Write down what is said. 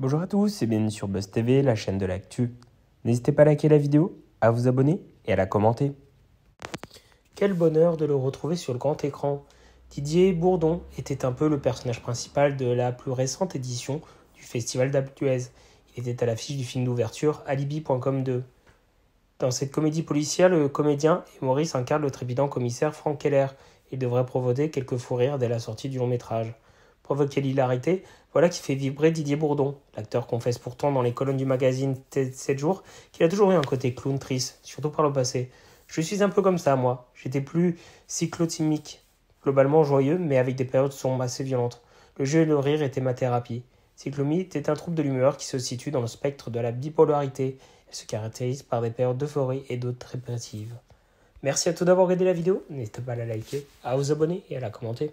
Bonjour à tous et bienvenue sur Buzz TV, la chaîne de l'actu. N'hésitez pas à liker la vidéo, à vous abonner et à la commenter. Quel bonheur de le retrouver sur le grand écran. Didier Bourdon était un peu le personnage principal de la plus récente édition du Festival d'Aptuez. Il était à l'affiche du film d'ouverture Alibi.com 2. Dans cette comédie policière, le comédien et Maurice incarnent le trépidant commissaire Frank Keller. Il devrait provoquer quelques fous rires dès la sortie du long métrage provoquer l'hilarité, voilà qui fait vibrer Didier Bourdon. L'acteur confesse pourtant dans les colonnes du magazine 7 jours qu'il a toujours eu un côté clown triste, surtout par le passé. Je suis un peu comme ça, moi. J'étais plus cyclotimique, globalement joyeux, mais avec des périodes sombres assez violentes. Le jeu et le rire étaient ma thérapie. Cyclomie est un trouble de l'humeur qui se situe dans le spectre de la bipolarité. et se caractérise par des périodes d'euphorie et d'autres répressives. Merci à tous d'avoir regardé la vidéo. N'hésitez pas à la liker, à vous abonner et à la commenter.